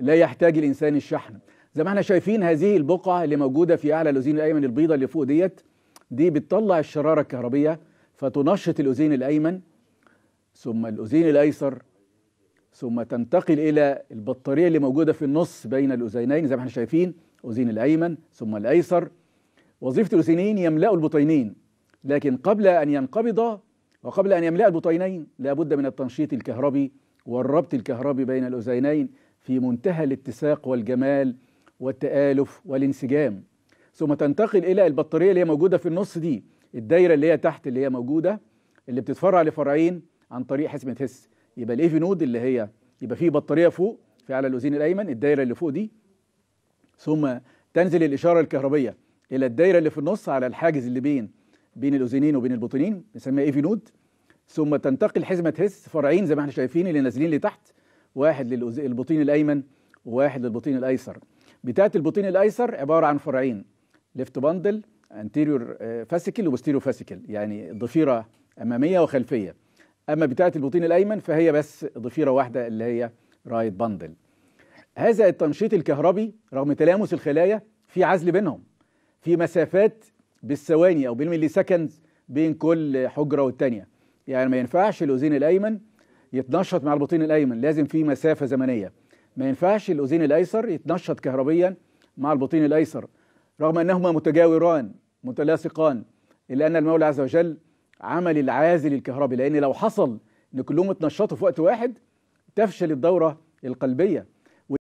لا يحتاج الانسان الشحن زي ما احنا شايفين هذه البقعه اللي موجوده في اعلى الاذين الايمن البيضه اللي فوق ديت دي بتطلع الشراره الكهربيه فتنشط الاذين الايمن ثم الاذين الايسر ثم تنتقل الى البطاريه اللي موجوده في النص بين الاذينين زي ما احنا شايفين اذين الايمن ثم الايسر وظيفه الاذينين يملأ البطينين لكن قبل ان ينقبض وقبل ان يملأ البطينين لابد من التنشيط الكهربي والربط الكهربي بين الاذينين في منتهى الاتساق والجمال والتآلف والانسجام ثم تنتقل إلى البطارية اللي هي موجودة في النص دي الدايرة اللي هي تحت اللي هي موجودة اللي بتتفرع لفرعين عن طريق حسمة هس يبقى الايفي نود اللي هي يبقى فيه بطارية فوق في على الوزين الأيمن الدايرة اللي فوق دي ثم تنزل الإشارة الكهربية إلى الدايرة اللي في النص على الحاجز اللي بين بين الأذينين وبين البطنين بنسميها ايفي نود ثم تنتقل حزمة هس فرعين زي ما احنا شايفين اللي نازلين لتحت واحد للبطين الايمن وواحد للبطين الايسر بتاعه البطين الايسر عباره عن فرعين ليفت باندل انتيريور فاسيكل وبوستيريور فاسيكل يعني ضفيره اماميه وخلفيه اما بتاعه البطين الايمن فهي بس ضفيره واحده اللي هي رايت باندل هذا التنشيط الكهربي رغم تلامس الخلايا في عزل بينهم في مسافات بالثواني او بالملي سكند بين كل حجره والتانيه يعني ما ينفعش الاوزين الايمن يتنشط مع البطين الايمن لازم في مسافه زمنيه ما ينفعش الاذين الايسر يتنشط كهربيا مع البطين الايسر رغم انهما متجاوران متلاصقان الا ان المولى عز وجل عمل العازل الكهربي لان لو حصل ان كلهم اتنشطوا في وقت واحد تفشل الدوره القلبيه